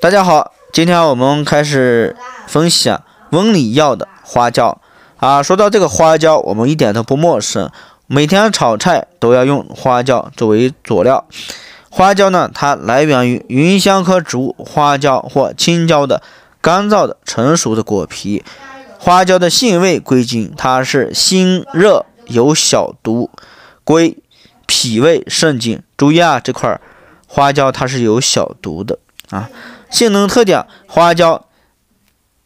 大家好，今天我们开始分享温里药的花椒啊。说到这个花椒，我们一点都不陌生。每天炒菜都要用花椒作为佐料。花椒呢，它来源于芸香科植物花椒或青椒的干燥的成熟的果皮。花椒的性味归经，它是辛热，有小毒，归脾胃肾经。注意啊，这块花椒它是有小毒的。啊，性能特点：花椒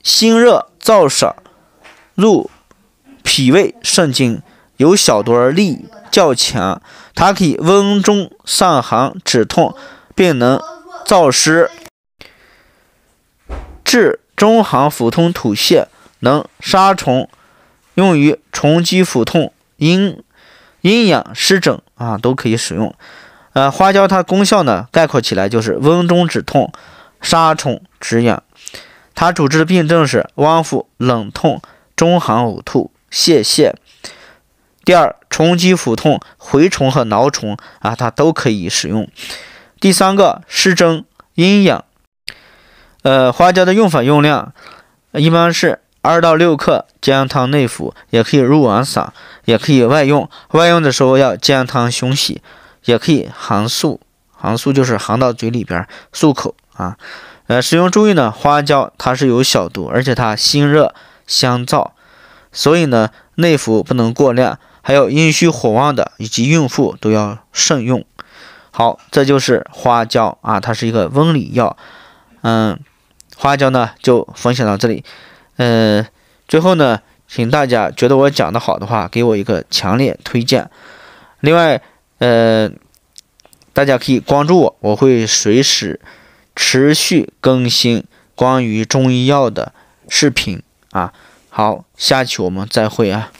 辛热燥湿，入脾胃、肾经，有小多力较强。它可以温中散寒、止痛，并能燥湿治中寒腹痛、吐泻，能杀虫，用于虫积腹痛、阴阴阳湿疹啊，都可以使用。呃，花椒它功效呢，概括起来就是温中止痛、杀虫止痒。它主治的病症是温腹冷痛、中寒呕吐、泄泻。第二，虫积腹痛，蛔虫和挠虫啊，它都可以使用。第三个，湿蒸阴养。呃，花椒的用法用量一般是二到六克，煎汤内服，也可以入丸散，也可以外用。外用的时候要煎汤熏洗。也可以含漱，含漱就是含到嘴里边漱口啊。呃，使用注意呢，花椒它是有小毒，而且它辛热香燥，所以呢内服不能过量，还有阴虚火旺的以及孕妇都要慎用。好，这就是花椒啊，它是一个温里药。嗯，花椒呢就分享到这里。呃，最后呢，请大家觉得我讲的好的话，给我一个强烈推荐。另外。呃，大家可以关注我，我会随时持续更新关于中医药的视频啊。好，下期我们再会啊。